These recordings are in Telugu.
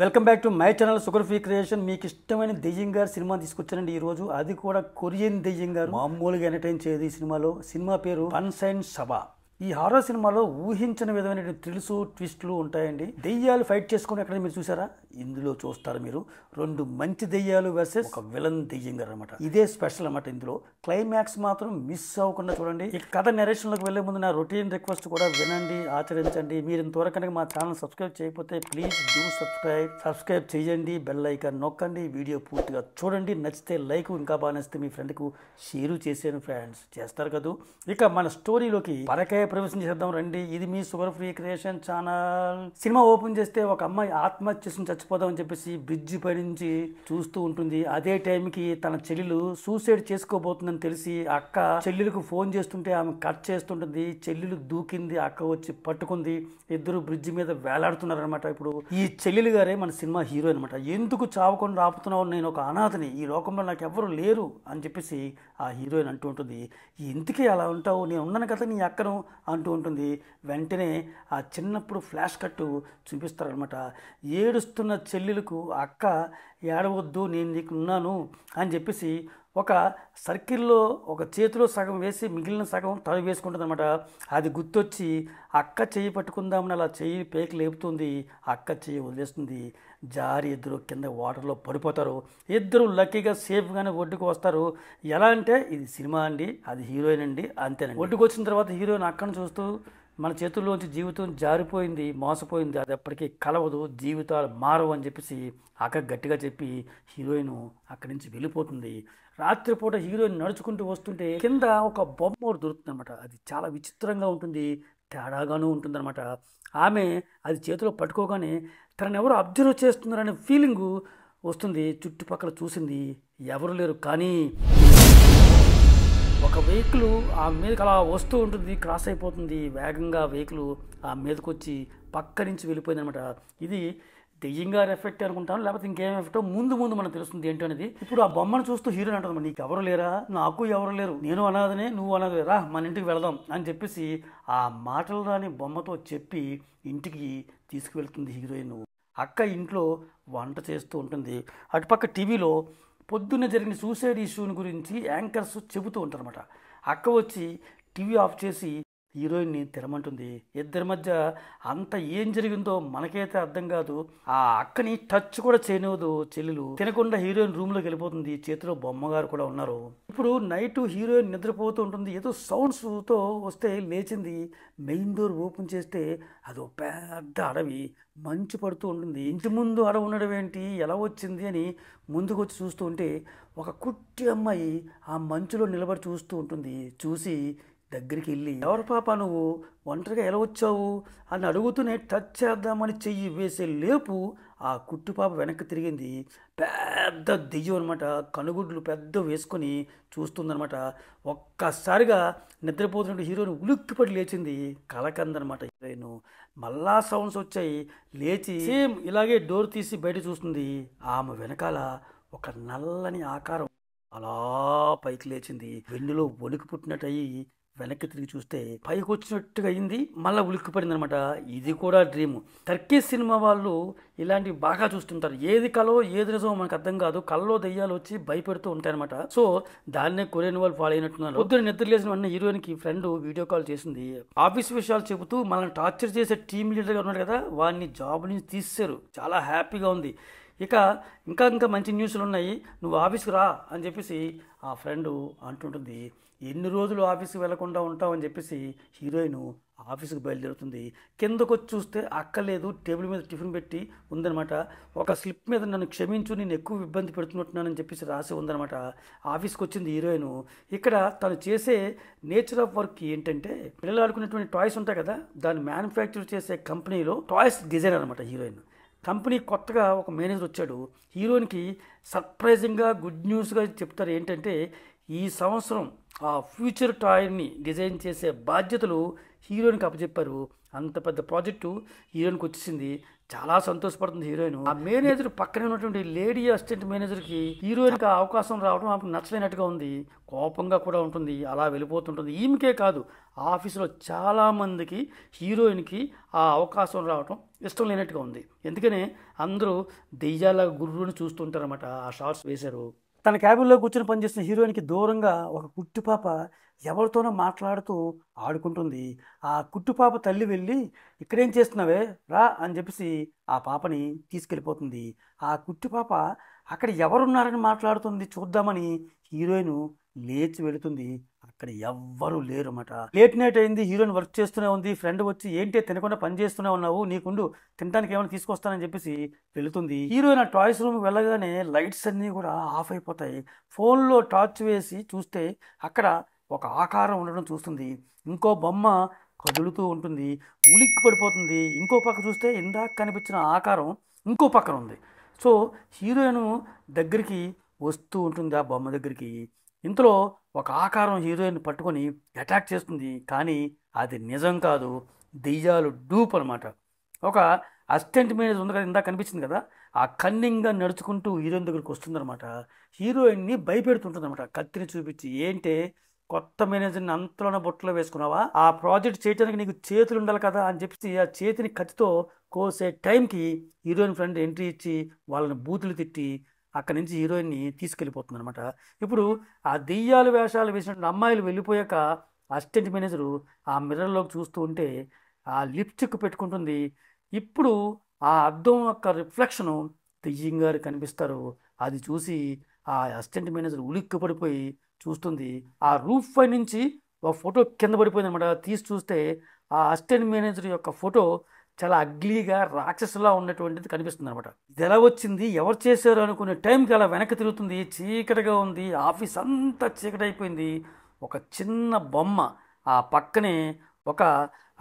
welcome back to my channel sugar free creation మీకు ఇష్టమైన దెయ్యం గారు సినిమా తీసుకొచ్చానండి ఈ రోజు అది కూడా కొరియన్ దెయ్యం గారు మామూలుగా ఎంటర్టైన్ చేయదు ఈ సినిమాలో సినిమా పేరు అన్సైన్ సభ ఈ హారర్ సినిమాలో ఊహించిన విధమైన థ్రిల్స్ ట్విస్ట్లు ఉంటాయండి దెయ్యాలు ఫైట్ చేసుకుని ఎక్కడ మీరు చూసారా ఇందులో చూస్తారు మీరు రెండు మంచి దెయ్యాలు వర్సెస్ ఒక విలన్ దెయ్యం అనమాట ఇదే స్పెషల్ అనమాట ఇందులో క్లైమాక్స్ మాత్రం మిస్ అవ్వకుండా చూడండి ఈ కథ నెరేషన్లోకి వెళ్ళే ముందు నా రొటీన్ రిక్వెస్ట్ కూడా వినండి ఆచరించండి మీరు ఇంతవరకు కనుక మా ఛానల్ సబ్స్క్రైబ్ చేయకపోతే ప్లీజ్ డూ సబ్స్క్రైబ్ సబ్స్క్రైబ్ చేయండి బెల్ ఐకాన్ నొక్కండి వీడియో పూర్తిగా చూడండి నచ్చితే లైక్ ఇంకా బాగా నచ్చితే మీ ఫ్రెండ్కు షేరు చేశాను ఫ్రెండ్స్ చేస్తారు కదా ఇక మన స్టోరీలోకి పరకాయ ప్రవేశం చేద్దాం రండి ఇది మీ sugar free creation channel cinema open చేస్తే ఒక అమ్మాయి ఆత్మహత్య చేసి చచ్చిపోదామని చెప్పేసి బ్రిడ్జ్ పై నుంచి చూస్తూ ఉంటుంది అదే టైంకి తన చెల్లెలు సూసైడ్ చేసుకోబోతుందని తెలిసి అక్క చెల్లెలకు ఫోన్ చేస్తుంటే ఆమె కట్ చేస్తుంటుంది చెల్లెలు దూకింది అక్క వచ్చి పట్టుకుంది ఇద్దరు బ్రిడ్జ్ మీద వేలాడుతున్నారనమాట ఇప్పుడు ఈ చెల్లెలు గారే మన సినిమా హీరో అనమాట ఎందుకు చావకుండా ఆపుతున్నావు నేను ఒక అనాథని ఈ లోకంలో నాకు ఎవరు లేరు అని చెప్పేసి ఆ హీరోయిన్ అంటూ ఉంటుంది ఎందుకే అలా ఉంటావు నేను ఉన్నాను కదా నీ అక్కను అంటూ ఉంటుంది వెంటనే ఆ చిన్నప్పుడు ఫ్లాష్ కట్టు చూపిస్తారనమాట ఏడుస్తున్న చెల్లెలకు అక్క ఏడవద్దు నేను నీకు ఉన్నాను అని చెప్పేసి ఒక సర్కిల్లో ఒక చేతిలో సగం వేసి మిగిలిన సగం వేసుకుంటుంది వేసుకుంటుందన్నమాట అది గుర్తొచ్చి అక్క చెయ్యి పట్టుకుందామని అలా చెయ్యి పేకి లేపుతుంది అక్క చెయ్యి వదిలేస్తుంది జారి ఇద్దరు కింద వాటర్లో పడిపోతారు ఇద్దరు లక్కీగా సేఫ్గానే ఒడ్డుకు వస్తారు ఎలా అంటే ఇది సినిమా అండి అది హీరోయిన్ అండి అంతేనండి ఒడ్డుకు వచ్చిన తర్వాత హీరోయిన్ అక్కడ చూస్తూ మన చేతుల్లోంచి జీవితం జారిపోయింది మోసపోయింది అది ఎప్పటికీ కలవదు జీవితాలు మారవు అని చెప్పేసి అక్క గట్టిగా చెప్పి హీరోయిన్ అక్కడి నుంచి వెళ్ళిపోతుంది రాత్రిపూట హీరోయిన్ నడుచుకుంటూ వస్తుంటే కింద ఒక బొమ్మ ఒకటి దొరుకుతుంది అనమాట అది చాలా విచిత్రంగా ఉంటుంది తేడాగాను ఉంటుందన్నమాట ఆమె అది చేతిలో పట్టుకోగానే తనని ఎవరు అబ్జర్వ్ చేస్తున్నారనే ఫీలింగు వస్తుంది చుట్టుపక్కల చూసింది ఎవరు లేరు కానీ ఒక వెహికల్ ఆ మీదకి అలా వస్తూ ఉంటుంది క్రాస్ అయిపోతుంది వేగంగా వెహికల్ ఆ మీదకి వచ్చి పక్క నుంచి వెళ్ళిపోయింది అనమాట ఇది దెయ్యంగా ఎఫెక్ట్ అనుకుంటాను లేకపోతే ఇంకేం ఎఫెక్టో ముందు ముందు మనకు తెలుస్తుంది ఏంటో అనేది ఇప్పుడు ఆ బొమ్మను చూస్తూ హీరోని అంటుంది నీకు ఎవరు లేరా నాకు ఎవరు లేరు నేను అనదనే నువ్వు అనాథ లేరా మన ఇంటికి వెళదాం అని చెప్పేసి ఆ మాటలు రాని బొమ్మతో చెప్పి ఇంటికి తీసుకువెళ్తుంది హీరోయిన్ అక్క ఇంట్లో వంట చేస్తూ ఉంటుంది అటుపక్క టీవీలో పొద్దున్న జరిగిన సూసైడ్ ఇష్యూని గురించి యాంకర్స్ చెబుతూ ఉంటారన్నమాట అక్క వచ్చి టీవీ ఆఫ్ చేసి హీరోయిన్ని తిరమంటుంది ఇద్దరి మధ్య అంత ఏం జరిగిందో మనకైతే అర్థం కాదు ఆ అక్కని టచ్ కూడా చేయనివ్వదు చెల్లెలు తినకుండా హీరోయిన్ రూమ్లోకి వెళ్ళిపోతుంది చేతిలో బొమ్మగారు కూడా ఉన్నారు ఇప్పుడు నైట్ హీరోయిన్ నిద్రపోతూ ఉంటుంది ఏదో సౌండ్స్తో వస్తే లేచింది మెయిన్ డోర్ ఓపెన్ చేస్తే అది పెద్ద అడవి మంచు పడుతూ ఉంటుంది ఇంటి ముందు అడవి ఉండడం ఏంటి ఎలా వచ్చింది అని ముందుకు వచ్చి చూస్తూ ఉంటే ఒక కుట్టి అమ్మాయి ఆ మంచులో నిలబడి చూస్తూ ఉంటుంది చూసి దగ్గరికి వెళ్ళి ఎవరు పాప నువ్వు ఒంటరిగా ఎలా వచ్చావు అని అడుగుతూనే టచ్ చేద్దామని చెయ్యి వేసే లేపు ఆ కుట్టుపాప వెనక్కి తిరిగింది పెద్ద దెయ్యం అనమాట కనుగుడ్లు పెద్ద వేసుకొని చూస్తుందనమాట ఒక్కసారిగా నిద్రపోతున్న హీరోని ఉలుక్కిపడి లేచింది కలకందనమాట హీరోయిన్ మళ్ళా సౌండ్స్ వచ్చాయి లేచి సేమ్ ఇలాగే డోర్ తీసి బయట చూస్తుంది ఆమె వెనకాల ఒక నల్లని ఆకారం అలా పైకి లేచింది వెన్నులో వణుకు పుట్టినట్టయి వెనక్కి తిరిగి చూస్తే పైకి వచ్చినట్టుగా అయింది మళ్ళీ ఉలిక్కిపడింది అనమాట ఇది కూడా డ్రీమ్ టర్కీ సినిమా వాళ్ళు ఇలాంటివి బాగా చూస్తుంటారు ఏది కలో ఏది నిజమో మనకు అర్థం కాదు కల్లో దయ్యాలు వచ్చి భయపెడుతూ ఉంటాయన్నమాట సో దాన్నే కొరియన్ వాళ్ళు ఫాలో అయినట్టున్నారు పొద్దున నిద్ర లేసిన అన్న హీరోయిన్కి ఫ్రెండ్ వీడియో కాల్ చేసింది ఆఫీస్ విషయాలు చెబుతూ మనల్ని టార్చర్ చేసే టీమ్ లీడర్గా ఉన్నాడు కదా వాడిని జాబ్ నుంచి తీసేశారు చాలా హ్యాపీగా ఉంది ఇక ఇంకా ఇంకా మంచి న్యూస్లు ఉన్నాయి నువ్వు ఆఫీస్కి రా అని చెప్పేసి ఆ ఫ్రెండ్ అంటుంటుంది ఎన్ని రోజులు ఆఫీస్కి వెళ్లకుండా ఉంటావని చెప్పేసి హీరోయిన్ ఆఫీస్కి బయలుదేరుతుంది కిందకు వచ్చి చూస్తే అక్కలేదు టేబుల్ మీద టిఫిన్ పెట్టి ఉందనమాట ఒక స్లిప్ మీద నన్ను క్షమించు నేను ఎక్కువ ఇబ్బంది పెడుతున్నట్టున్నానని చెప్పేసి రాసి ఉందనమాట ఆఫీస్కి వచ్చింది హీరోయిన్ ఇక్కడ తను చేసే నేచర్ ఆఫ్ వర్క్ ఏంటంటే పిల్లలు ఆడుకునేటువంటి టాయ్స్ ఉంటాయి కదా దాన్ని మ్యానుఫ్యాక్చర్ చేసే కంపెనీలో టాయ్స్ డిజైనర్ అనమాట హీరోయిన్ కంపెనీ కొత్తగా ఒక మేనేజర్ వచ్చాడు హీరోయిన్కి సర్ప్రైజింగ్గా గుడ్ న్యూస్గా చెప్తారు ఏంటంటే ఈ సంవత్సరం ఆ ఫ్యూచర్ టాయ్ని డిజైన్ చేసే బాధ్యతలు హీరోయిన్కి అప్పచెప్పారు అంత పెద్ద ప్రాజెక్టు హీరోయిన్కి వచ్చేసింది చాలా సంతోషపడుతుంది హీరోయిన్ ఆ మేనేజర్ పక్కనే ఉన్నటువంటి లేడీ అసిస్టెంట్ మేనేజర్కి హీరోయిన్కి అవకాశం రావడం ఆమెకు నచ్చలేనట్టుగా ఉంది కోపంగా కూడా ఉంటుంది అలా వెళ్ళిపోతుంటుంది ఈమెకే కాదు ఆఫీసులో చాలామందికి హీరోయిన్కి ఆ అవకాశం రావడం ఇష్టం లేనట్టుగా ఉంది ఎందుకనే అందరూ దెయ్యాల గుర్రుని చూస్తుంటారన్నమాట ఆ షార్ట్స్ వేశారు తన క్యాబిన్లో కూర్చొని పనిచేసిన హీరోయిన్కి దూరంగా ఒక కుట్టుపాప ఎవరితోనో మాట్లాడుతూ ఆడుకుంటుంది ఆ కుట్టుపాప తల్లి వెళ్ళి ఇక్కడేం చేస్తున్నావే రా అని చెప్పేసి ఆ పాపని తీసుకెళ్ళిపోతుంది ఆ కుట్టుపాప అక్కడ ఎవరున్నారని మాట్లాడుతుంది చూద్దామని హీరోయిన్ లేచి వెళుతుంది అక్కడ ఎవ్వరూ లేరు అన్నమాట లేట్ నైట్ అయింది హీరోయిన్ వర్క్ చేస్తూనే ఉంది ఫ్రెండ్ వచ్చి ఏంటి తినకుండా పని చేస్తూనే ఉన్నావు నీకుండు తినడానికి ఏమైనా తీసుకొస్తానని చెప్పేసి వెళుతుంది హీరోయిన్ ఆ టాయ్స్ రూమ్ వెళ్ళగానే లైట్స్ అన్నీ కూడా ఆఫ్ అయిపోతాయి ఫోన్లో టార్చ్ వేసి చూస్తే అక్కడ ఒక ఆకారం ఉండడం చూస్తుంది ఇంకో బొమ్మ కదులుతూ ఉంటుంది ఉలిక్కి పడిపోతుంది ఇంకో పక్క చూస్తే ఇందాక కనిపించిన ఆకారం ఇంకో పక్కన ఉంది సో హీరోయిన్ దగ్గరికి వస్తూ ఉంటుంది ఆ బొమ్మ దగ్గరికి ఇంతలో ఒక ఆకారం హీరోయిన్ పట్టుకొని అటాక్ చేస్తుంది కానీ అది నిజం కాదు దెయ్యాలు డూప్ అనమాట ఒక అసిస్టెంట్ మేనేజ్ ఉంది కదా ఇందాక కనిపించింది కదా ఆ కన్నింగ్గా నడుచుకుంటూ హీరోయిన్ దగ్గరికి వస్తుందనమాట హీరోయిన్ని భయపెడుతుంటుందన్నమాట కత్తిని చూపించి ఏంటే కొత్త మేనేజర్ని అంతలోన బొట్టలో వేసుకున్నావా ఆ ప్రాజెక్ట్ చేయడానికి నీకు చేతులు ఉండాలి కదా అని చెప్పి ఆ చేతిని కత్తితో కోసే టైంకి హీరోయిన్ ఫ్రెండ్ ఎంట్రీ ఇచ్చి వాళ్ళని బూతులు తిట్టి అక్కడి నుంచి హీరోయిన్ని తీసుకెళ్ళిపోతుంది అనమాట ఇప్పుడు ఆ దెయ్యాలు వేషాలు వేసినటువంటి అమ్మాయిలు వెళ్ళిపోయాక అసిస్టెంట్ మేనేజరు ఆ మిర్రర్లోకి చూస్తూ ఉంటే ఆ లిప్స్టిక్ పెట్టుకుంటుంది ఇప్పుడు ఆ అద్దం యొక్క రిఫ్లెక్షను దెయ్యం గారు కనిపిస్తారు అది చూసి ఆ అసిస్టెంట్ మేనేజర్ ఉలిక్కి పడిపోయి చూస్తుంది ఆ రూఫ్ పై నుంచి ఒక ఫోటో కింద పడిపోయింది అనమాట తీసి చూస్తే ఆ అసిస్టెంట్ మేనేజర్ యొక్క ఫోటో చాలా అగ్లీగా రాక్షసులా ఉన్నటువంటిది కనిపిస్తుంది అనమాట ఇది ఎలా వచ్చింది ఎవరు చేశారు అనుకునే టైంకి అలా వెనక్కి తిరుగుతుంది చీకటిగా ఉంది ఆఫీస్ అంతా చీకటైపోయింది ఒక చిన్న బొమ్మ ఆ పక్కనే ఒక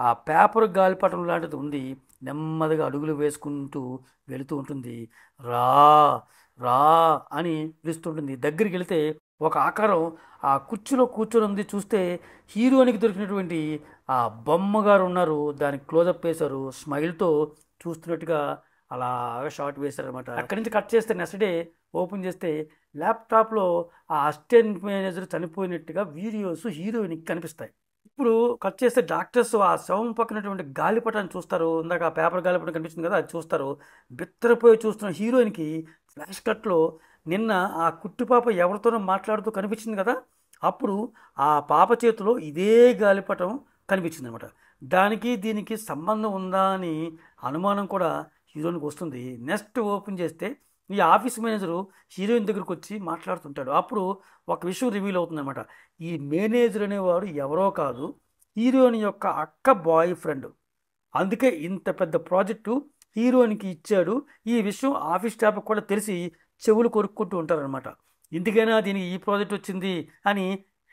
ఆ పేపర్ గాలిపటం లాంటిది ఉంది నెమ్మదిగా అడుగులు వేసుకుంటూ వెళుతూ ఉంటుంది రా రా అని పిలుస్తుంటుంది దగ్గరికి వెళితే ఒక ఆకారం ఆ కుర్చీలో కూర్చొని ఉంది చూస్తే హీరోనికి దొరికినటువంటి ఆ బొమ్మగారు ఉన్నారు దానికి క్లోజప్ వేశారు స్మైల్తో చూస్తున్నట్టుగా అలా షార్ట్ వేశారనమాట అక్కడి నుంచి కట్ చేస్తే నెక్స్ట్ ఓపెన్ చేస్తే ల్యాప్టాప్లో ఆ అసిస్టెంట్ మేనేజర్ చనిపోయినట్టుగా వీడియోస్ హీరోయిన్కి కనిపిస్తాయి ఇప్పుడు కట్ చేస్తే డాక్టర్స్ ఆ శవం పక్కనటువంటి గాలిపటాన్ని చూస్తారు ఇందాక పేపర్ గాలిపటం కనిపిస్తుంది కదా అది చూస్తారు బిత్తరపోయి చూస్తున్న హీరోయిన్కి ఫ్లాష్ కట్లో నిన్న ఆ కుట్టిపాప ఎవరితోనో మాట్లాడుతూ కనిపించింది కదా అప్పుడు ఆ పాప చేతిలో ఇదే గాలిపటం కనిపించింది అనమాట దానికి దీనికి సంబంధం ఉందా అని అనుమానం కూడా హీరోయిన్కి వస్తుంది నెక్స్ట్ ఓపెన్ చేస్తే ఈ ఆఫీస్ మేనేజరు హీరోయిన్ దగ్గరకు వచ్చి మాట్లాడుతుంటాడు అప్పుడు ఒక విషయం రివీల్ అవుతుందన్నమాట ఈ మేనేజర్ అనేవాడు ఎవరో కాదు హీరోయిన్ యొక్క అక్క బాయ్ ఫ్రెండ్ అందుకే ఇంత పెద్ద ప్రాజెక్టు హీరోయిన్కి ఇచ్చాడు ఈ విషయం ఆఫీస్ స్టాఫ్ కూడా తెలిసి చెవులు కొరుక్కుంటూ ఉంటారనమాట ఇందుకైనా దీనికి ఈ ప్రాజెక్ట్ వచ్చింది అని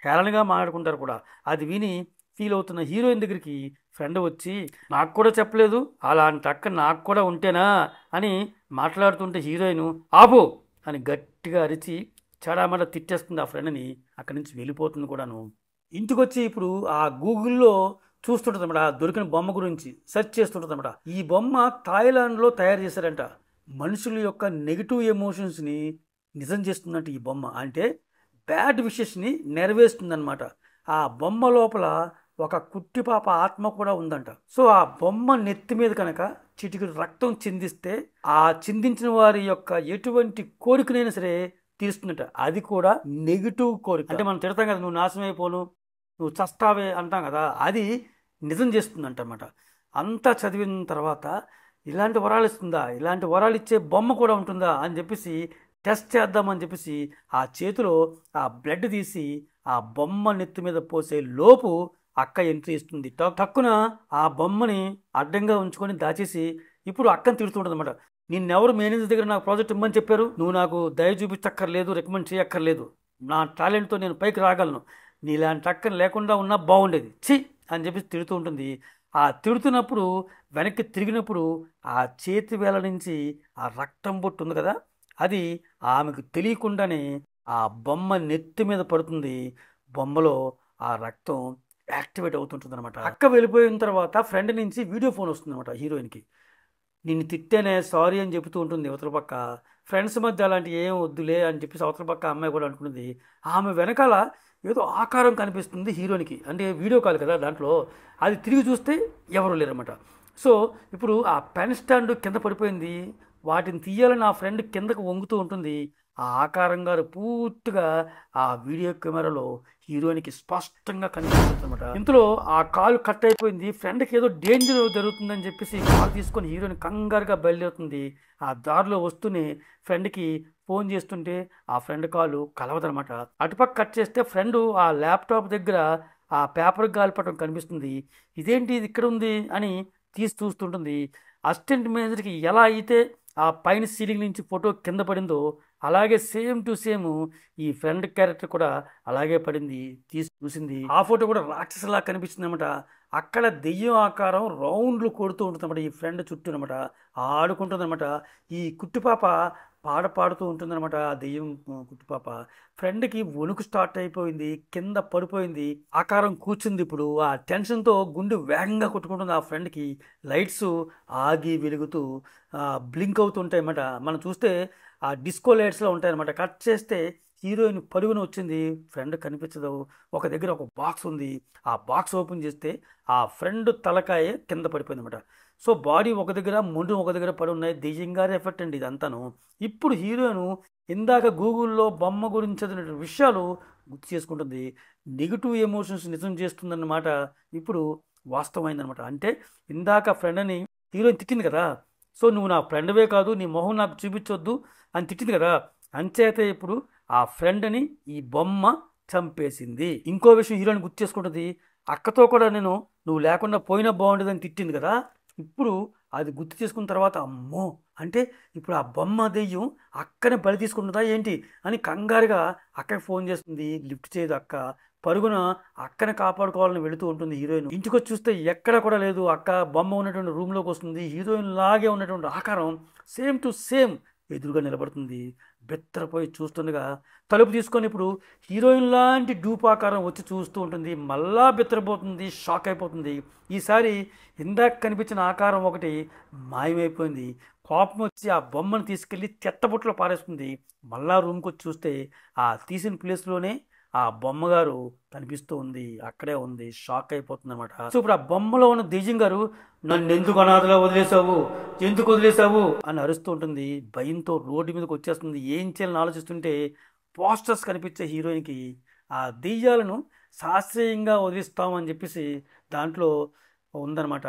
హేళనగా మాట్లాడుకుంటారు కూడా అది విని ఫీల్ అవుతున్న హీరోయిన్ దగ్గరికి ఫ్రెండ్ వచ్చి నాకు కూడా చెప్పలేదు అలాంటి అక్క నాకు కూడా ఉంటేనా అని మాట్లాడుతుంటే హీరోయిన్ ఆబో అని గట్టిగా అరిచి చడామడ తిట్టేస్తుంది ఆ ఫ్రెండ్ని అక్కడి నుంచి వెళ్ళిపోతుంది కూడాను ఇంటికొచ్చి ఇప్పుడు ఆ గూగుల్లో చూస్తుంటుంది అనమాట ఆ దొరికిన బొమ్మ గురించి సెర్చ్ చేస్తుంటుంది అనమాట ఈ బొమ్మ థాయిలాండ్లో తయారు చేశారంట మనుషుల యొక్క నెగిటివ్ ఎమోషన్స్ని నిజం చేస్తుందంట ఈ బొమ్మ అంటే బ్యాడ్ విషెస్ని నెరవేరుస్తుందన్నమాట ఆ బొమ్మ లోపల ఒక కుట్టిపాప ఆత్మ కూడా ఉందంట సో ఆ బొమ్మ నెత్తి మీద కనుక చిటికి రక్తం చిందిస్తే ఆ చిందించిన వారి యొక్క ఎటువంటి కోరికనైనా సరే తీరుస్తుందట అది కూడా నెగిటివ్ కోరిక అంటే మనం తిడతాం కదా నువ్వు నాశనం అయిపోను నువ్వు చస్తావే అంటాం కదా అది నిజం చేస్తుందంట అనమాట అంతా చదివిన తర్వాత ఇలాంటి వరాలు ఇస్తుందా ఇలాంటి వరాలు ఇచ్చే బొమ్మ కూడా ఉంటుందా అని చెప్పేసి టెస్ట్ చేద్దామని చెప్పేసి ఆ చేతిలో ఆ బ్లడ్ తీసి ఆ బొమ్మ నెత్తి మీద పోసే లోపు అక్క ఎంట్రీ ఇస్తుంది టక్కున ఆ బొమ్మని అడ్డంగా ఉంచుకొని దాచేసి ఇప్పుడు అక్కని తిడుతుంటుంది అనమాట నిన్నెవరు మేనేజర్ దగ్గర నాకు ప్రాజెక్ట్ ఇమ్మని చెప్పారు నువ్వు నాకు దయ చూపించక్కర్లేదు రికమెండ్ చేయక్కర్లేదు నా టాలెంట్తో నేను పైకి రాగలను నీలాంటి అక్కని లేకుండా ఉన్నా బాగుండేది చి అని చెప్పి తిడుతూ ఉంటుంది ఆ తిడుతున్నప్పుడు వెనక్కి తిరిగినప్పుడు ఆ చేతి వేల నుంచి ఆ రక్తం బొట్టు ఉంది కదా అది ఆమెకు తెలియకుండానే ఆ బొమ్మ నెత్తి మీద పడుతుంది బొమ్మలో ఆ రక్తం యాక్టివేట్ అవుతుంటుంది అనమాట అక్క వెళ్ళిపోయిన తర్వాత ఫ్రెండ్ నుంచి వీడియో ఫోన్ వస్తుంది అనమాట హీరోయిన్కి నిన్ను తిట్టేనే సారీ అని చెబుతూ ఉంటుంది అవతల పక్క ఫ్రెండ్స్ మధ్య అలాంటి ఏం వద్దులే అని చెప్పేసి అవతల పక్క అమ్మాయి కూడా అనుకుంటుంది ఆమె వెనకాల ఏదో ఆకారం కనిపిస్తుంది హీరోయిన్కి అంటే వీడియో కాల్ కదా దాంట్లో అది తిరిగి చూస్తే ఎవరు అనమాట సో ఇప్పుడు ఆ పెన్ స్టాండ్ కింద పడిపోయింది వాటిని తీయాలని నా ఫ్రెండ్ కిందకు వంగుతూ ఉంటుంది ఆ ఆకారం గారు పూర్తిగా ఆ వీడియో కెమెరాలో హీరోయిన్కి స్పష్టంగా కనిపిస్తుంది అనమాట ఇందులో ఆ కాలు కట్ అయిపోయింది ఫ్రెండ్కి ఏదో డేంజర్ జరుగుతుందని చెప్పేసి కాల్ తీసుకొని హీరోయిన్ కంగారుగా బయలుదేరుతుంది ఆ దారిలో వస్తూనే ఫ్రెండ్కి ఫోన్ చేస్తుంటే ఆ ఫ్రెండ్ కాలు కలవదనమాట అటుపక్క కట్ చేస్తే ఫ్రెండ్ ఆ ల్యాప్టాప్ దగ్గర ఆ పేపర్ గాలిపటం కనిపిస్తుంది ఇదేంటి ఇది ఇక్కడ ఉంది అని తీసి చూస్తుంటుంది అసిస్టెంట్ మేనేజర్కి ఎలా అయితే ఆ పైన సీలింగ్ నుంచి ఫోటో కింద పడిందో అలాగే సేమ్ టు సేమ్ ఈ ఫ్రెండ్ క్యారెక్టర్ కూడా అలాగే పడింది తీసి చూసింది ఆ ఫోటో కూడా రాక్షసలా కనిపిస్తుంది అనమాట అక్కడ దెయ్యం ఆకారం రౌండ్లు కొడుతూ ఉంటుంది అనమాట ఈ ఫ్రెండ్ చుట్టూ అనమాట ఆడుకుంటుంది అనమాట ఈ కుట్టుపాప పాట పాడుతూ ఉంటుందన్నమాట ఆ దెయ్యం కుట్టుపాప ఫ్రెండ్కి వణుకు స్టార్ట్ అయిపోయింది కింద పడిపోయింది ఆకారం కూర్చుంది ఇప్పుడు ఆ టెన్షన్తో గుండె వేగంగా కొట్టుకుంటుంది ఆ ఫ్రెండ్కి లైట్స్ ఆగి వెలుగుతూ బ్లింక్ ఉంటాయి అన్నమాట మనం చూస్తే ఆ డిస్కో లైట్స్లో ఉంటాయన్నమాట కట్ చేస్తే హీరోయిన్ పరుగున వచ్చింది ఫ్రెండ్ కనిపించదు ఒక దగ్గర ఒక బాక్స్ ఉంది ఆ బాక్స్ ఓపెన్ చేస్తే ఆ ఫ్రెండ్ తలకాయ కింద పడిపోయింది అనమాట సో బాడీ ఒక దగ్గర ముందు ఒక దగ్గర పడి ఉన్నాయి దిజింగారి ఎఫెక్ట్ అండి ఇదంతాను ఇప్పుడు హీరోయిన్ ఇందాక గూగుల్లో బొమ్మ గురించి చదివిన విషయాలు గుర్తు చేసుకుంటుంది నెగిటివ్ ఎమోషన్స్ నిజం చేస్తుందన్నమాట ఇప్పుడు వాస్తవమైందనమాట అంటే ఇందాక ఫ్రెండ్ అని హీరోయిన్ తిట్టింది కదా సో నువ్వు నా ఫ్రెండ్వే కాదు నీ మొహం నాకు చూపించొద్దు అని తిట్టింది కదా అంచేతే ఇప్పుడు ఆ ఫ్రెండ్ని ఈ బొమ్మ చంపేసింది ఇంకో విషయం హీరోయిన్ గుర్తు చేసుకుంటుంది అక్కతో కూడా నేను నువ్వు లేకుండా పోయినా బాగుండేదని తిట్టింది కదా ఇప్పుడు అది గుర్తు చేసుకున్న తర్వాత అమ్మో అంటే ఇప్పుడు ఆ బొమ్మ దెయ్యం అక్కనే బలి తీసుకుంటుందా ఏంటి అని కంగారుగా అక్కకి ఫోన్ చేస్తుంది లిఫ్ట్ చేయదు అక్క పరుగున అక్కనే కాపాడుకోవాలని వెళుతూ ఉంటుంది హీరోయిన్ ఇంటికి చూస్తే ఎక్కడ కూడా లేదు అక్క బొమ్మ ఉన్నటువంటి రూమ్లోకి వస్తుంది హీరోయిన్ లాగే ఉన్నటువంటి ఆకారం సేమ్ టు సేమ్ ఎదురుగా నిలబడుతుంది బెత్తరపోయి చూస్తుండగా తలుపు తీసుకొని ఇప్పుడు హీరోయిన్ లాంటి డూపాకారం వచ్చి చూస్తూ ఉంటుంది మళ్ళా బెత్తరపోతుంది షాక్ అయిపోతుంది ఈసారి ఇందాక కనిపించిన ఆకారం ఒకటి మాయమైపోయింది కోపం వచ్చి ఆ బొమ్మను తీసుకెళ్ళి చెత్తబుట్టలో పారేస్తుంది మళ్ళా రూమ్కి వచ్చి చూస్తే ఆ తీసిన ప్లేస్లోనే ఆ బొమ్మగారు కనిపిస్తూ ఉంది అక్కడే ఉంది షాక్ అయిపోతుంది అనమాట సో ఇప్పుడు ఆ బొమ్మలో ఉన్న దీజం గారు నన్ను ఎందుకు అనాథలో వదిలేసావు ఎందుకు వదిలేసావు అని అరుస్తూ ఉంటుంది భయంతో రోడ్డు మీదకి వచ్చేస్తుంది ఏం చేయాలని ఆలోచిస్తుంటే పోస్టర్స్ కనిపించే హీరోయిన్కి ఆ దీజాలను శాస్త్రీయంగా వదిలిస్తామని చెప్పేసి దాంట్లో ఉందన్నమాట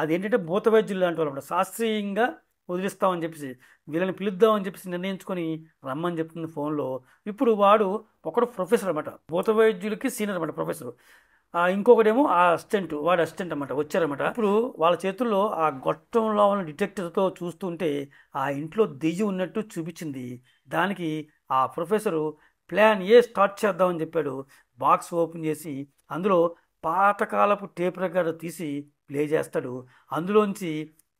అదేంటంటే భూతవైద్యులు లాంటి వాళ్ళు శాస్త్రీయంగా వదిలిస్తామని చెప్పేసి వీళ్ళని పిలుద్దామని చెప్పేసి నిర్ణయించుకొని రమ్మని చెప్తుంది ఫోన్లో ఇప్పుడు వాడు ఒకడు ప్రొఫెసర్ అనమాట భూత వైద్యులకి సీనియర్ అనమాట ప్రొఫెసర్ ఇంకొకడేమో ఆ అసిస్టెంట్ వాడు అసిస్టెంట్ అనమాట వచ్చారనమాట ఇప్పుడు వాళ్ళ చేతుల్లో ఆ గొట్టంలో ఉన్న డిటెక్టర్తో చూస్తుంటే ఆ ఇంట్లో దెయ్యం ఉన్నట్టు చూపించింది దానికి ఆ ప్రొఫెసరు ప్లాన్ ఏ స్టార్ట్ చేద్దామని చెప్పాడు బాక్స్ ఓపెన్ చేసి అందులో పాతకాలపు టేప్ రికార్డు తీసి ప్లే చేస్తాడు అందులోంచి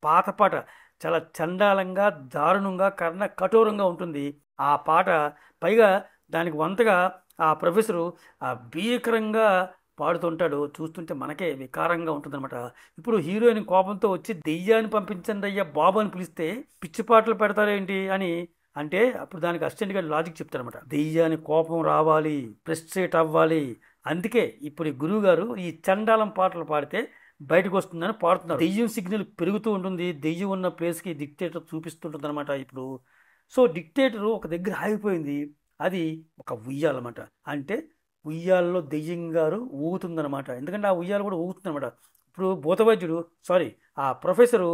పాత పాట చాలా చండాలంగా దారుణంగా కర్ణ కఠోరంగా ఉంటుంది ఆ పాట పైగా దానికి వంతగా ఆ ప్రొఫెసరు భీకరంగా పాడుతుంటాడు చూస్తుంటే మనకే వికారంగా ఉంటుందన్నమాట ఇప్పుడు హీరోయిన్ కోపంతో వచ్చి దెయ్యాన్ని పంపించండి అయ్యా బాబు అని పిలిస్తే పిచ్చి పాటలు పెడతారేంటి అని అంటే అప్పుడు దానికి అస్టెంట్ గారి లాజిక్ చెప్తారనమాట దెయ్యాన్ని కోపం రావాలి ప్రెస్ట్రేట్ అవ్వాలి అందుకే ఇప్పుడు గురువుగారు ఈ చండాలం పాటలు పాడితే బయటకు వస్తుందని పాడుతున్నారు దెయ్యం సిగ్నల్ పెరుగుతూ ఉంటుంది దెయ్యం ఉన్న ప్లేస్కి డిక్టేటర్ చూపిస్తుంటుంది అనమాట ఇప్పుడు సో డిక్టేటర్ ఒక దగ్గర ఆగిపోయింది అది ఒక ఉయ్యాలన్నమాట అంటే ఉయ్యాలలో దెయ్యం గారు ఊగుతుందనమాట ఎందుకంటే ఆ ఉయ్యాలు కూడా ఊగుతుందనమాట ఇప్పుడు భూతవైద్యుడు సారీ ఆ ప్రొఫెసరు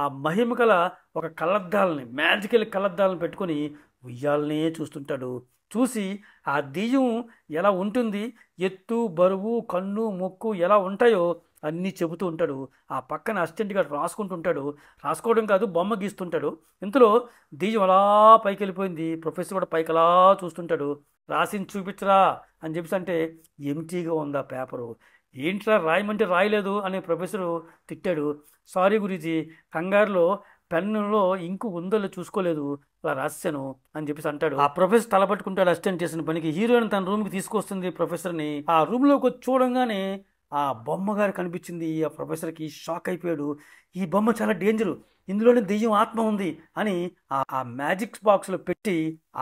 ఆ మహిమ కల ఒక కళ్ళద్దాలని మ్యాజికల్ కలర్ధాలను పెట్టుకొని ఉయ్యాలనే చూస్తుంటాడు చూసి ఆ దెయ్యం ఎలా ఉంటుంది ఎత్తు బరువు కన్ను ముక్కు ఎలా ఉంటాయో అన్నీ చెబుతూ ఉంటాడు ఆ పక్కన అసిస్టెంట్ గారు రాసుకుంటుంటాడు రాసుకోవడం కాదు బొమ్మ గీస్తుంటాడు ఇంతలో దీజం అలా పైకి వెళ్ళిపోయింది ప్రొఫెసర్ కూడా పైకి అలా చూస్తుంటాడు రాసింది చూపించరా అని చెప్పేసి అంటే ఎంటీగా ఉందా పేపరు ఏంట్రా రాయమంటే రాయలేదు అని ప్రొఫెసరు తిట్టాడు సారీ గురీజీ కంగారులో పెన్నులో ఇంకు ఉందో చూసుకోలేదు అలా రాశాను అని చెప్పేసి అంటాడు ఆ ప్రొఫెసర్ తలపట్టుకుంటాడు అసిస్టెంట్ చేసిన పనికి హీరోయిన్ తన రూమ్కి తీసుకొస్తుంది ప్రొఫెసర్ని ఆ రూమ్లోకి చూడంగానే ఆ బొమ్మ గారు కనిపించింది ఆ ప్రొఫెసర్కి షాక్ అయిపోయాడు ఈ బొమ్మ చాలా డేంజరు ఇందులోనే దెయ్యం ఆత్మ ఉంది అని ఆ మ్యాజిక్ బాక్స్లో పెట్టి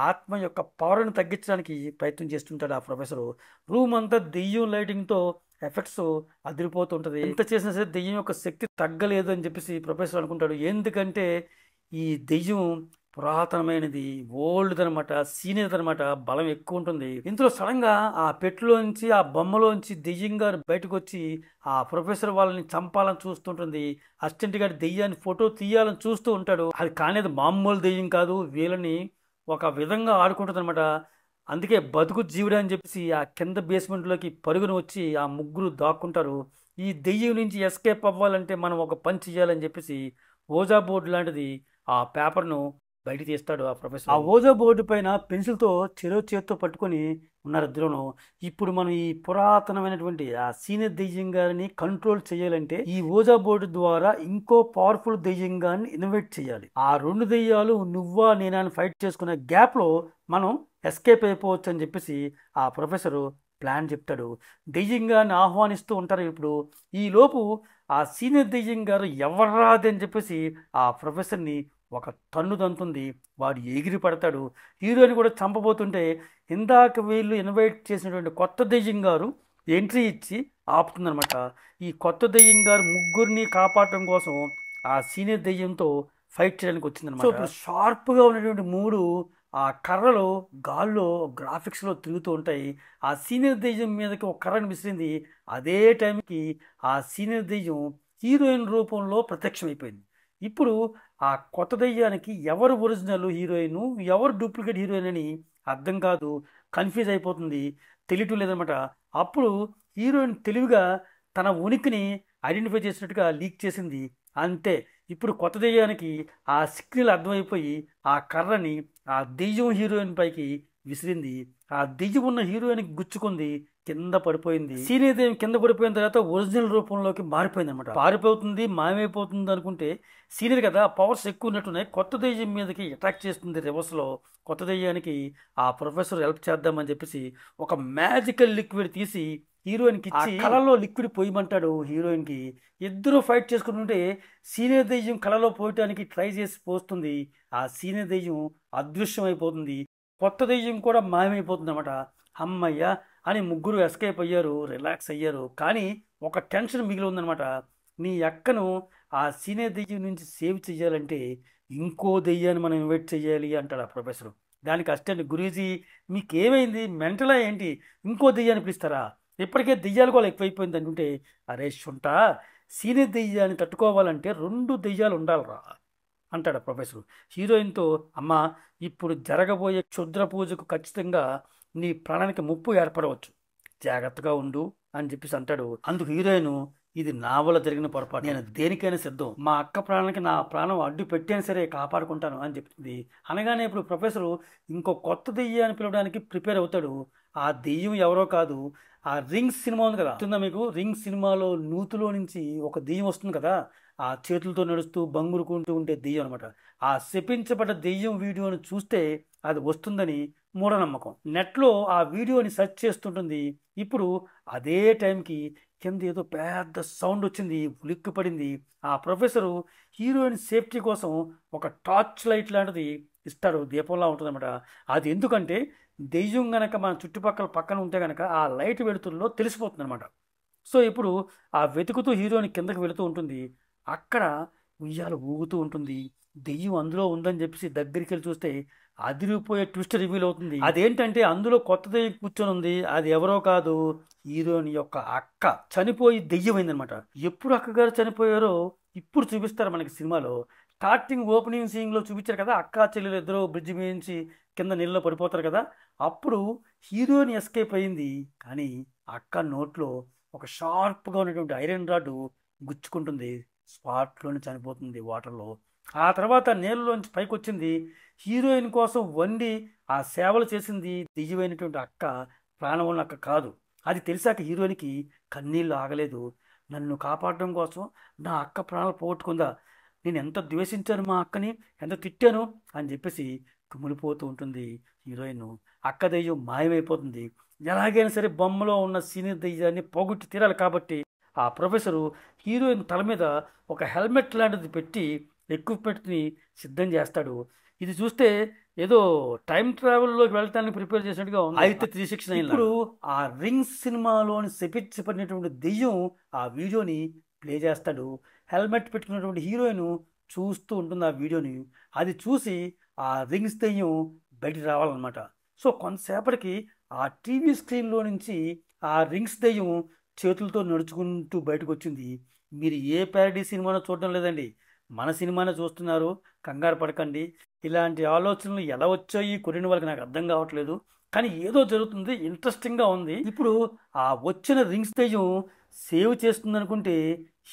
ఆత్మ యొక్క పవర్ను తగ్గించడానికి ప్రయత్నం చేస్తుంటాడు ఆ ప్రొఫెసరు రూమ్ అంతా దెయ్యం లైటింగ్తో ఎఫెక్ట్స్ అదిరిపోతుంటుంది ఎంత చేసినా సరే దెయ్యం యొక్క శక్తి తగ్గలేదు అని చెప్పేసి ప్రొఫెసర్ అనుకుంటాడు ఎందుకంటే ఈ దెయ్యం పురాతనమైనది ఓల్డ్ అనమాట సీనియర్ అనమాట బలం ఎక్కువ ఉంటుంది ఇందులో సడన్గా ఆ పెట్టులోంచి ఆ బొమ్మలోంచి దెయ్యం గారు బయటకు వచ్చి ఆ ప్రొఫెసర్ వాళ్ళని చంపాలని చూస్తుంటుంది అసిస్టెంట్ గారి దెయ్యాన్ని ఫోటో తీయాలని చూస్తూ ఉంటాడు అది కానేది మామూలు దెయ్యం కాదు వీళ్ళని ఒక విధంగా ఆడుకుంటుంది అనమాట అందుకే బతుకు జీవుడు అని చెప్పేసి ఆ కింద బేస్మెంట్లోకి పరుగును వచ్చి ఆ ముగ్గురు దాక్కుంటారు ఈ దెయ్యం నుంచి ఎస్కేప్ అవ్వాలంటే మనం ఒక పని చేయాలని చెప్పేసి ఓజా బోర్డు లాంటిది ఆ పేపర్ను బయట తీస్తాడు ఆ ప్రొఫెసర్ ఆ ఓజో బోర్డు పైన పెన్సిల్తో చెరో చేత్తో పట్టుకొని ఉన్నారు ఇద్దరును ఇప్పుడు మనం ఈ పురాతనమైనటువంటి ఆ సీనియర్ గారిని కంట్రోల్ చేయాలంటే ఈ ఓజా బోర్డు ద్వారా ఇంకో పవర్ఫుల్ గారిని ఇన్వైట్ చేయాలి ఆ రెండు దెయ్యాలు నువ్వా నేనా ఫైట్ చేసుకునే గ్యాప్లో మనం ఎస్కేప్ అయిపోవచ్చు అని చెప్పేసి ఆ ప్రొఫెసర్ ప్లాన్ చెప్తాడు గారిని ఆహ్వానిస్తూ ఉంటారు ఇప్పుడు ఈ లోపు ఆ సీనియర్ దెయ్యం గారు ఎవర్రాది అని చెప్పేసి ఆ ప్రొఫెసర్ని ఒక తన్ను తంతుంది వాడు ఎగిరి పడతాడు హీరోని కూడా చంపబోతుంటే ఇందాక వీళ్ళు ఇన్వైట్ చేసినటువంటి కొత్త దెయ్యం గారు ఎంట్రీ ఇచ్చి ఆపుతుందనమాట ఈ కొత్త దెయ్యం గారు ముగ్గురిని కాపాడటం కోసం ఆ సీనియర్ దెయ్యంతో ఫైట్ చేయడానికి వచ్చిందనమాట సో ఇప్పుడు షార్ప్గా ఉన్నటువంటి మూడు ఆ కర్రలు గాల్లో గ్రాఫిక్స్లో తిరుగుతూ ఉంటాయి ఆ సీనియర్ దెయ్యం మీదకి ఒక కర్రను విసిరింది అదే టైంకి ఆ సీనియర్ దెయ్యం హీరోయిన్ రూపంలో ప్రత్యక్షమైపోయింది ఇప్పుడు ఆ కొత్త దయ్యానికి ఎవరు ఒరిజినల్ హీరోయిన్ ఎవరు డూప్లికేట్ హీరోయిన్ అని అర్థం కాదు కన్ఫ్యూజ్ అయిపోతుంది తెలియటం లేదనమాట అప్పుడు హీరోయిన్ తెలివిగా తన ఉనికిని ఐడెంటిఫై చేసినట్టుగా లీక్ చేసింది అంతే ఇప్పుడు కొత్త దెయ్యానికి ఆ సిగ్నల్ అర్థమైపోయి ఆ కర్రని ఆ దెయ్యం హీరోయిన్ పైకి విసిరింది ఆ దెయ్యం ఉన్న హీరోయిన్కి గుచ్చుకుంది కింద పడిపోయింది సీనీదేవి కింద పడిపోయిన తర్వాత ఒరిజినల్ రూపంలోకి మారిపోయింది అనమాట పారిపోతుంది మాయమైపోతుంది అనుకుంటే సీనియర్ కదా పవర్స్ ఎక్కువ ఉన్నట్టున్నాయి కొత్త దయ్యం మీదకి అటాక్ చేస్తుంది రివర్స్లో కొత్త దయ్యానికి ఆ ప్రొఫెసర్ హెల్ప్ చేద్దామని చెప్పేసి ఒక మ్యాజికల్ లిక్విడ్ తీసి హీరోయిన్కి ఇచ్చి కళలో లిక్విడ్ పోయమంటాడు హీరోయిన్కి ఇద్దరు ఫైట్ చేసుకుంటుంటే సీనియర్ దయ్యం కళలో పోయటానికి ట్రై చేసి పోస్తుంది ఆ సీనియర్ దెయ్యం అదృశ్యమైపోతుంది కొత్త దయ్యం కూడా మాయమైపోతుంది అనమాట అమ్మయ్య అని ముగ్గురు ఎస్కేప్ అయ్యారు రిలాక్స్ అయ్యారు కానీ ఒక టెన్షన్ మిగిలి ఉందనమాట నీ అక్కను ఆ సీనియర్ దెయ్యం నుంచి సేవ్ చేయాలంటే ఇంకో దెయ్యాన్ని మనం ఇన్వైట్ చేయాలి అంటాడు ఆ ప్రొఫెసర్ దానికి అసిస్టెంట్ గురూజీ మీకేమైంది మెంటలా ఏంటి ఇంకో దెయ్యాన్ని పిలుస్తారా ఇప్పటికే దెయ్యాలు కూడా ఎక్కువైపోయింది అంటుంటే అరే శుంటా సీనియర్ దెయ్యాన్ని తట్టుకోవాలంటే రెండు దెయ్యాలు ఉండాలిరా అంటాడు ప్రొఫెసర్ హీరోయిన్తో అమ్మ ఇప్పుడు జరగబోయే క్షుద్ర పూజకు ఖచ్చితంగా నీ ప్రాణానికి ముప్పు ఏర్పడవచ్చు జాగ్రత్తగా ఉండు అని చెప్పేసి అంటాడు అందుకు హీరోయిన్ ఇది నా వల్ల జరిగిన పొరపాటు నేను దేనికైనా సిద్ధం మా అక్క ప్రాణానికి నా ప్రాణం అడ్డు పెట్టాను సరే కాపాడుకుంటాను అని చెప్తుంది అనగానే ఇప్పుడు ప్రొఫెసర్ ఇంకో కొత్త దెయ్యాన్ని పిలవడానికి ప్రిపేర్ అవుతాడు ఆ దెయ్యం ఎవరో కాదు ఆ రింగ్ సినిమా ఉంది కదా వస్తుందా మీకు రింగ్ సినిమాలో నూతులో నుంచి ఒక దెయ్యం వస్తుంది కదా ఆ చేతులతో నడుస్తూ బంగురుకుంటూ ఉండే దెయ్యం అనమాట ఆ శపించబడ్డ దెయ్యం వీడియోను చూస్తే అది వస్తుందని మూఢనమ్మకం నెట్లో ఆ వీడియోని సెర్చ్ చేస్తుంటుంది ఇప్పుడు అదే టైంకి కింద ఏదో పెద్ద సౌండ్ వచ్చింది ఉలిక్కి పడింది ఆ ప్రొఫెసరు హీరోయిన్ సేఫ్టీ కోసం ఒక టార్చ్ లైట్ లాంటిది ఇస్తాడు దీపంలా ఉంటుందన్నమాట అది ఎందుకంటే దెయ్యం గనక మన చుట్టుపక్కల పక్కన ఉంటే గనక ఆ లైట్ వెలుతుల్లో తెలిసిపోతుంది అనమాట సో ఇప్పుడు ఆ వెతుకుతూ హీరోయిన్ కిందకి వెళుతూ ఉంటుంది అక్కడ ఉయ్యాలు ఊగుతూ ఉంటుంది దెయ్యం అందులో ఉందని చెప్పేసి దగ్గరికి వెళ్ళి చూస్తే అదిరిపోయే ట్విస్ట్ రివీల్ అవుతుంది అదేంటంటే అందులో కొత్త కూర్చొని ఉంది అది ఎవరో కాదు హీరోయిన్ యొక్క అక్క చనిపోయి దెయ్యమైందనమాట ఎప్పుడు అక్కగారు చనిపోయారో ఇప్పుడు చూపిస్తారు మనకి సినిమాలో స్టార్టింగ్ ఓపెనింగ్ సీన్లో చూపించారు కదా అక్క చెల్లెలు ఇద్దరు బ్రిడ్జ్ మేయించి కింద నీళ్ళలో పడిపోతారు కదా అప్పుడు హీరోయిన్ ఎస్కేప్ అయింది కానీ అక్క నోట్లో ఒక షార్ప్గా ఉన్నటువంటి ఐరన్ రాడ్ గుచ్చుకుంటుంది స్పాట్లోనే చనిపోతుంది వాటర్లో ఆ తర్వాత నీళ్ళలోంచి వచ్చింది హీరోయిన్ కోసం వండి ఆ సేవలు చేసింది దియ్యమైనటువంటి అక్క ప్రాణం అక్క కాదు అది తెలిసాక హీరోయిన్కి కన్నీళ్ళు ఆగలేదు నన్ను కాపాడడం కోసం నా అక్క ప్రాణాలు పోగొట్టుకుందా నేను ఎంత ద్వేషించాను మా అక్కని ఎంత తిట్టాను అని చెప్పేసి కుమిలిపోతూ ఉంటుంది హీరోయిన్ అక్క దెయ్యం మాయమైపోతుంది ఎలాగైనా సరే బొమ్మలో ఉన్న సీనియర్ దెయ్యాన్ని పోగొట్టి తీరాలి కాబట్టి ఆ ప్రొఫెసరు హీరోయిన్ తల మీద ఒక హెల్మెట్ లాంటిది పెట్టి ఎక్విప్మెంట్ని సిద్ధం చేస్తాడు ఇది చూస్తే ఏదో టైం ట్రావెల్లోకి వెళ్ళటానికి ప్రిపేర్ చేసినట్టుగా ఉంది అయితే త్రీ సిక్స్ నైన్ ఇప్పుడు ఆ రింగ్స్ సినిమాలోని శపించబడినటువంటి దెయ్యం ఆ వీడియోని ప్లే చేస్తాడు హెల్మెట్ పెట్టుకున్నటువంటి హీరోయిన్ చూస్తూ ఉంటుంది ఆ వీడియోని అది చూసి ఆ రింగ్స్ దెయ్యం బయటికి రావాలన్నమాట సో కొంతసేపటికి ఆ టీవీ స్క్రీన్లో నుంచి ఆ రింగ్స్ దెయ్యం చేతులతో నడుచుకుంటూ బయటకు వచ్చింది మీరు ఏ ప్యారడీ సినిమానో చూడడం లేదండి మన సినిమానే చూస్తున్నారు కంగారు పడకండి ఇలాంటి ఆలోచనలు ఎలా వచ్చాయి కొరిన వాళ్ళకి నాకు అర్థం కావట్లేదు కానీ ఏదో జరుగుతుంది ఇంట్రెస్టింగ్గా ఉంది ఇప్పుడు ఆ వచ్చిన రింగ్స్ తేజం సేవ్ చేస్తుంది అనుకుంటే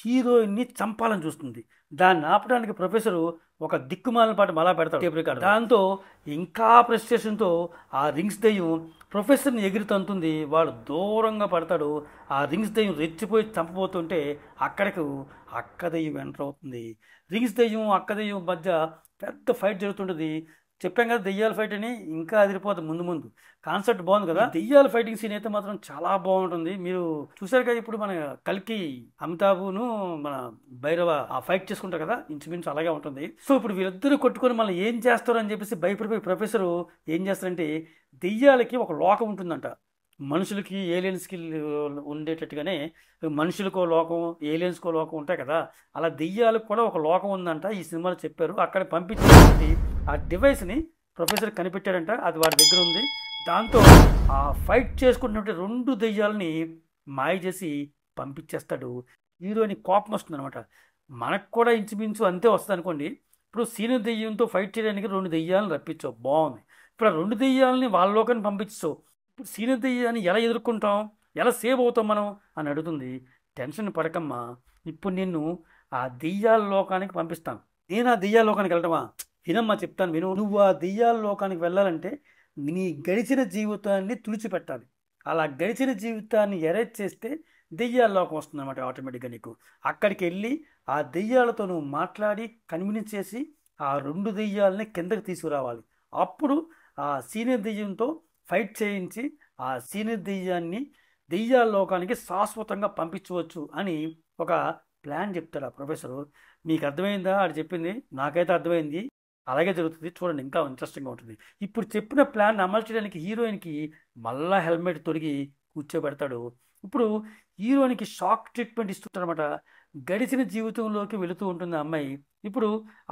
హీరోయిన్ని చంపాలని చూస్తుంది దాన్ని ఆపడానికి ప్రొఫెసరు ఒక దిక్కుమాలిన పాటు మళ్ళా పెడతాడు దాంతో ఇంకా ప్రెస్టేషన్తో ఆ రింగ్స్ దయ్యం ప్రొఫెసర్ని ఎగిరి తంతుంది వాడు దూరంగా పడతాడు ఆ రింగ్స్ దయ్యం రెచ్చిపోయి చంపబోతుంటే అక్కడికి అక్కదయ్యం ఎంటర్ అవుతుంది రింగ్స్ దయ్యం అక్క మధ్య పెద్ద ఫైట్ జరుగుతుంటుంది చెప్పాం కదా దెయ్యాల ఫైట్ అని ఇంకా అదిరిపోతుంది ముందు ముందు కాన్సెప్ట్ బాగుంది కదా దెయ్యాల ఫైటింగ్ సీన్ అయితే మాత్రం చాలా బాగుంటుంది మీరు చూసారు కదా ఇప్పుడు మన కల్కి అమితాబును మన భైరవ ఆ ఫైట్ చేసుకుంటారు కదా ఇంచుమించు అలాగే ఉంటుంది సో ఇప్పుడు వీళ్ళిద్దరూ కొట్టుకొని మనం ఏం చేస్తారు అని చెప్పేసి భయపడిపోయి ప్రొఫెసర్ ఏం చేస్తారంటే దెయ్యాలకి ఒక లోకం ఉంటుందంట మనుషులకి ఏలియన్స్కి ఉండేటట్టుగానే మనుషులకో లోకం ఏలియన్స్కో లోకం ఉంటాయి కదా అలా దెయ్యాలకు కూడా ఒక లోకం ఉందంట ఈ సినిమాలో చెప్పారు అక్కడ పంపించినటువంటి ఆ డివైస్ని ప్రొఫెసర్ కనిపెట్టాడంట అది వాడి దగ్గర ఉంది దాంతో ఆ ఫైట్ చేసుకుంటున్న రెండు దెయ్యాలని మాయ చేసి పంపించేస్తాడు అని కోపం అనమాట మనకు కూడా ఇంచుమించు అంతే వస్తుంది అనుకోండి ఇప్పుడు సీనియర్ దెయ్యంతో ఫైట్ చేయడానికి రెండు దెయ్యాలను రప్పించవు బాగుంది ఇప్పుడు ఆ రెండు దెయ్యాలని వాళ్ళలోకని పంపించవు ఇప్పుడు సీనియర్ దెయ్యాన్ని ఎలా ఎదుర్కొంటాం ఎలా సేవ్ అవుతాం మనం అని అడుగుతుంది టెన్షన్ పడకమ్మా ఇప్పుడు నిన్ను ఆ దెయ్యాల లోకానికి పంపిస్తాను నేను ఆ దెయ్యాల లోకానికి వెళ్ళటమా వినమ్మా చెప్తాను విను నువ్వు ఆ దెయ్యాల లోకానికి వెళ్ళాలంటే నీ గడిచిన జీవితాన్ని తుడిచిపెట్టాలి అలా గడిచిన జీవితాన్ని ఎరేజ్ చేస్తే దెయ్యాల లోకం వస్తుంది అనమాట ఆటోమేటిక్గా నీకు అక్కడికి వెళ్ళి ఆ దెయ్యాలతో నువ్వు మాట్లాడి కన్విన్స్ చేసి ఆ రెండు దెయ్యాలని కిందకి తీసుకురావాలి అప్పుడు ఆ సీనియర్ దెయ్యంతో ఫైట్ చేయించి ఆ సీనియర్ దెయ్యాన్ని దెయ్యాల లోకానికి శాశ్వతంగా పంపించవచ్చు అని ఒక ప్లాన్ చెప్తాడు ఆ ప్రొఫెసరు మీకు అర్థమైందా అది చెప్పింది నాకైతే అర్థమైంది అలాగే జరుగుతుంది చూడండి ఇంకా ఇంట్రెస్టింగ్గా ఉంటుంది ఇప్పుడు చెప్పిన ప్లాన్ అమలు చేయడానికి హీరోయిన్కి మళ్ళా హెల్మెట్ తొడిగి కూర్చోబెడతాడు ఇప్పుడు హీరోయిన్కి షాక్ ట్రీట్మెంట్ ఇస్తుంటారనమాట గడిచిన జీవితంలోకి వెళుతూ ఉంటుంది అమ్మాయి ఇప్పుడు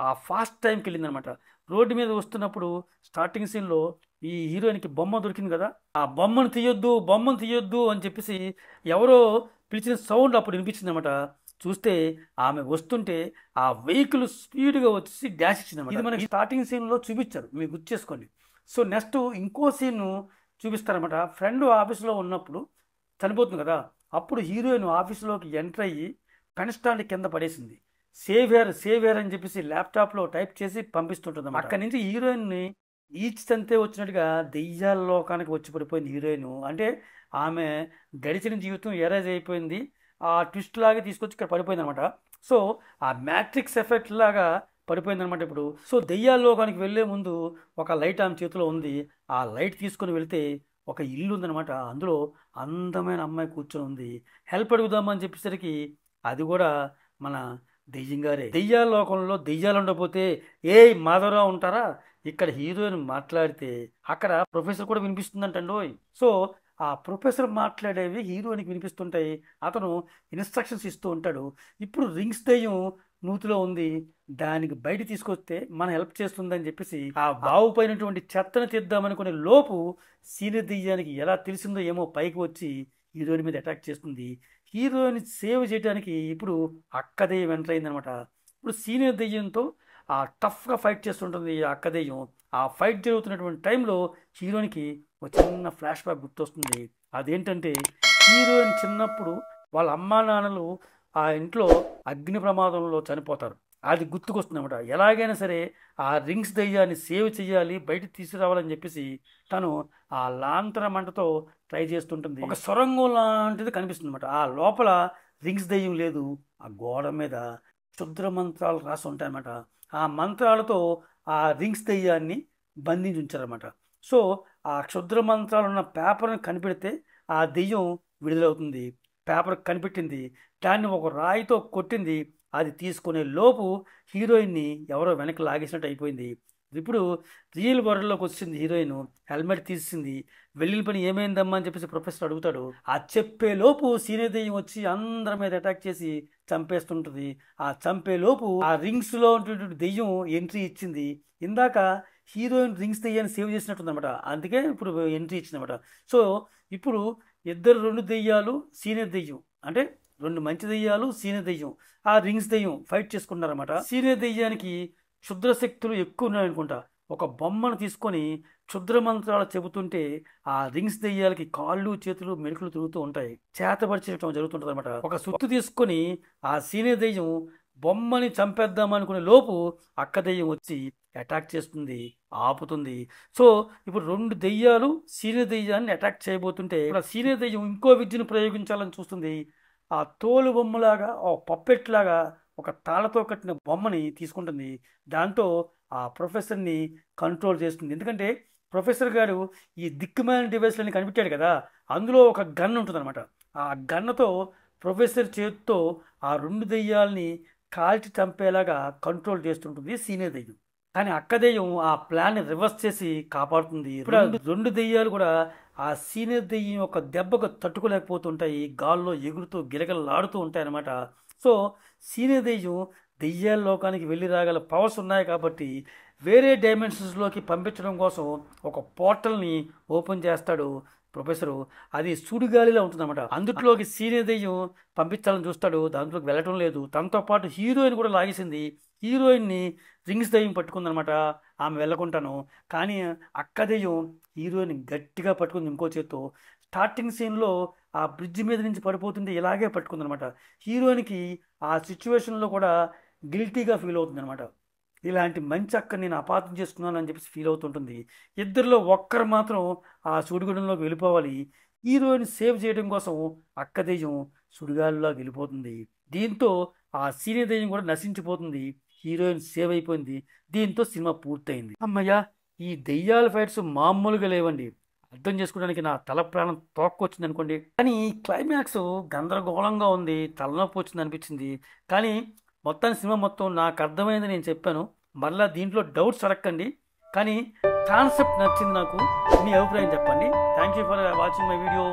ఆ ఫాస్ట్ టైంకి వెళ్ళిందనమాట రోడ్డు మీద వస్తున్నప్పుడు స్టార్టింగ్ సీన్లో ఈ హీరోయిన్కి బొమ్మ దొరికింది కదా ఆ బొమ్మను తీయొద్దు బొమ్మను తీయొద్దు అని చెప్పేసి ఎవరో పిలిచిన సౌండ్ అప్పుడు వినిపించింది అనమాట చూస్తే ఆమె వస్తుంటే ఆ వెహికల్ స్పీడ్గా వచ్చేసి డాష్ ఇచ్చింది ఇది మనకి స్టార్టింగ్ సీన్లో చూపించారు మీరు గుర్తు చేసుకోండి సో నెక్స్ట్ ఇంకో సీన్ చూపిస్తారనమాట ఫ్రెండ్ ఆఫీస్లో ఉన్నప్పుడు చనిపోతుంది కదా అప్పుడు హీరోయిన్ ఆఫీస్లోకి ఎంటర్ అయ్యి పెన్స్టాండ్ కింద పడేసింది సేవియర్ సేవియర్ అని చెప్పేసి ల్యాప్టాప్లో టైప్ చేసి పంపిస్తుంటుంది అక్కడి నుంచి హీరోయిన్ని ఈచ్ తంతే వచ్చినట్టుగా దెయ్యాల లోకానికి వచ్చి పడిపోయింది హీరోయిన్ అంటే ఆమె గడిచిన జీవితం ఎరేజ్ అయిపోయింది ఆ ట్విస్ట్ లాగే తీసుకొచ్చి ఇక్కడ పడిపోయింది అనమాట సో ఆ మ్యాట్రిక్స్ ఎఫెక్ట్ లాగా పడిపోయిందనమాట ఇప్పుడు సో దెయ్యాల్లోకానికి వెళ్ళే ముందు ఒక లైట్ ఆమె చేతిలో ఉంది ఆ లైట్ తీసుకుని వెళ్తే ఒక ఇల్లు ఉందనమాట అందులో అందమైన అమ్మాయి కూర్చొని ఉంది హెల్ప్ అడుగుదామని చెప్పేసరికి అది కూడా మన దెయ్యంగారే దెయ్యాలోకంలో దెయ్యాలు ఉండకపోతే ఏ మాధవరావు ఉంటారా ఇక్కడ హీరోయిన్ మాట్లాడితే అక్కడ ప్రొఫెసర్ కూడా వినిపిస్తుందంటండి సో ఆ ప్రొఫెసర్ మాట్లాడేవి హీరోనికి వినిపిస్తుంటాయి అతను ఇన్స్ట్రక్షన్స్ ఇస్తూ ఉంటాడు ఇప్పుడు రింగ్స్ దయ్యం నూతిలో ఉంది దానికి బయట తీసుకొస్తే మనం హెల్ప్ చేస్తుందని చెప్పేసి ఆ బావు పైనటువంటి చెత్తను తీద్దామనుకునే లోపు సీనియర్ దయ్యానికి ఎలా తెలిసిందో ఏమో పైకి వచ్చి హీరోయిన్ మీద అటాక్ చేస్తుంది హీరోయిన్ సేవ్ చేయడానికి ఇప్పుడు అక్క దయ్యం ఎంటర్ అయిందనమాట ఇప్పుడు సీనియర్ దెయ్యంతో ఆ టఫ్గా ఫైట్ చేస్తుంటుంది ఆ అక్క దయ్యం ఆ ఫైట్ జరుగుతున్నటువంటి టైంలో హీరోయిన్కి ఒక చిన్న ఫ్లాష్ బ్యాక్ గుర్తొస్తుంది అదేంటంటే హీరోయిన్ చిన్నప్పుడు వాళ్ళ అమ్మా నాన్నలు ఆ ఇంట్లో అగ్ని ప్రమాదంలో చనిపోతారు అది గుర్తుకొస్తుంది అనమాట ఎలాగైనా సరే ఆ రింగ్స్ దయ్యాన్ని సేవ్ చేయాలి బయటకు తీసుకురావాలని చెప్పేసి తను ఆ లాంతర మంటతో ట్రై చేస్తుంటుంది ఒక సొరంగం లాంటిది కనిపిస్తుంది అనమాట ఆ లోపల రింగ్స్ దయ్యం లేదు ఆ గోడ మీద క్షుద్ర మంత్రాలు రాసి ఉంటాయన్నమాట ఆ మంత్రాలతో ఆ రింగ్స్ దయ్యాన్ని బంధించి ఉంచారన్నమాట సో ఆ క్షుద్ర మంత్రాలు ఉన్న పేపర్ని కనిపెడితే ఆ దెయ్యం విడుదలవుతుంది పేపర్ కనిపెట్టింది దాన్ని ఒక రాయితో కొట్టింది అది తీసుకునే లోపు హీరోయిన్ని ఎవరో వెనక్కి లాగేసినట్టు అయిపోయింది ఇప్పుడు రియల్ వరల్డ్లోకి వచ్చింది హీరోయిన్ హెల్మెట్ తీసింది వెళ్ళిన పని ఏమైందమ్మా అని చెప్పేసి ప్రొఫెసర్ అడుగుతాడు ఆ చెప్పే లోపు సీనియర్ దెయ్యం వచ్చి అందరి మీద అటాక్ చేసి చంపేస్తుంటుంది ఆ చంపే లోపు ఆ రింగ్స్లో ఉన్నటువంటి దెయ్యం ఎంట్రీ ఇచ్చింది ఇందాక హీరోయిన్ రింగ్స్ దెయ్యాన్ని సేవ్ అనమాట అందుకే ఇప్పుడు ఎంట్రీ ఇచ్చిందనమాట సో ఇప్పుడు ఇద్దరు రెండు దెయ్యాలు సీనియర్ దెయ్యం అంటే రెండు మంచి దెయ్యాలు సీనియర్ దెయ్యం ఆ రింగ్స్ దెయ్యం ఫైట్ చేసుకున్నారన్నమాట సీనియర్ దెయ్యానికి క్షుద్ర శక్తులు ఎక్కువ ఉన్నాయనుకుంటా ఒక బొమ్మను తీసుకొని క్షుద్ర మంత్రాలు చెబుతుంటే ఆ రింగ్స్ దెయ్యాలకి కాళ్ళు చేతులు మెడుకులు తిరుగుతూ ఉంటాయి చేతపరిచేయటం జరుగుతుంటుంది అనమాట ఒక సుత్తు తీసుకొని ఆ సీనియర్ దెయ్యం బొమ్మని చంపేద్దామనుకునే లోపు అక్క దెయ్యం వచ్చి అటాక్ చేస్తుంది ఆపుతుంది సో ఇప్పుడు రెండు దెయ్యాలు సీనియర్ దెయ్యాన్ని అటాక్ చేయబోతుంటే ఇక్కడ సీనియర్ దెయ్యం ఇంకో విద్యను ప్రయోగించాలని చూస్తుంది ఆ తోలు బొమ్మలాగా ఓ పప్పెట్ లాగా ఒక తాళతో కట్టిన బొమ్మని తీసుకుంటుంది దాంతో ఆ ప్రొఫెసర్ని కంట్రోల్ చేస్తుంది ఎందుకంటే ప్రొఫెసర్ గారు ఈ దిక్కుమైన డివైస్లని కనిపెట్టాడు కదా అందులో ఒక గన్ ఉంటుందన్నమాట ఆ గన్నతో ప్రొఫెసర్ చేతితో ఆ రెండు దెయ్యాలని కాల్చి చంపేలాగా కంట్రోల్ చేస్తుంటుంది సీనియర్ దెయ్యం కానీ అక్క దెయ్యం ఆ ప్లాన్ రివర్స్ చేసి కాపాడుతుంది రెండు దెయ్యాలు కూడా ఆ సీనియర్ దెయ్యం యొక్క దెబ్బకు తట్టుకోలేకపోతుంటాయి గాల్లో ఎగురుతూ గిలగలలాడుతూ ఉంటాయి అన్నమాట సో సీనియర్ దెయ్యం దెయ్యాల లోకానికి వెళ్ళి రాగల పవర్స్ ఉన్నాయి కాబట్టి వేరే డైమెన్షన్స్లోకి పంపించడం కోసం ఒక పోర్టల్ని ఓపెన్ చేస్తాడు ప్రొఫెసరు అది ఉంటుంది ఉంటుందన్నమాట అందుట్లోకి సీనియర్ దెయ్యం పంపించాలని చూస్తాడు దాంట్లోకి వెళ్ళటం లేదు తనతో పాటు హీరోయిన్ కూడా లాగేసింది హీరోయిన్ని రింగ్స్ దయ్యం పట్టుకుందనమాట ఆమె వెళ్ళకుంటాను కానీ అక్క దెయ్యం హీరోయిన్ గట్టిగా పట్టుకుంది ఇంకో చేత్తో స్టార్టింగ్ సీన్లో ఆ బ్రిడ్జ్ మీద నుంచి పడిపోతుంటే ఇలాగే పట్టుకుందనమాట హీరోయిన్కి ఆ సిచ్యువేషన్లో కూడా గిల్టీగా ఫీల్ అవుతుందనమాట ఇలాంటి మంచి అక్కడ నేను అపార్థం చేసుకున్నాను అని చెప్పేసి ఫీల్ అవుతుంటుంది ఇద్దరిలో ఒక్కరు మాత్రం ఆ సుడిగుండంలోకి వెళ్ళిపోవాలి హీరోయిన్ సేవ్ చేయడం కోసం అక్క దెయ్యం సుడిగాలిలో వెళ్ళిపోతుంది దీంతో ఆ సీనియర్ దెయ్యం కూడా నశించిపోతుంది హీరోయిన్ సేవ్ అయిపోయింది దీంతో సినిమా పూర్తయింది అమ్మయ్యా ఈ దెయ్యాల ఫైట్స్ మామూలుగా లేవండి అర్థం చేసుకోవడానికి నా తల ప్రాణం తోక్కొచ్చింది అనుకోండి కానీ క్లైమాక్స్ గందరగోళంగా ఉంది తలనొప్పి వచ్చింది అనిపించింది కానీ మొత్తాన్ని సినిమా మొత్తం నాకు అర్థమైంది నేను చెప్పాను మళ్ళీ దీంట్లో డౌట్స్ అడగండి కానీ కాన్సెప్ట్ నచ్చింది నాకు మీ అభిప్రాయం చెప్పండి thank you for watching my video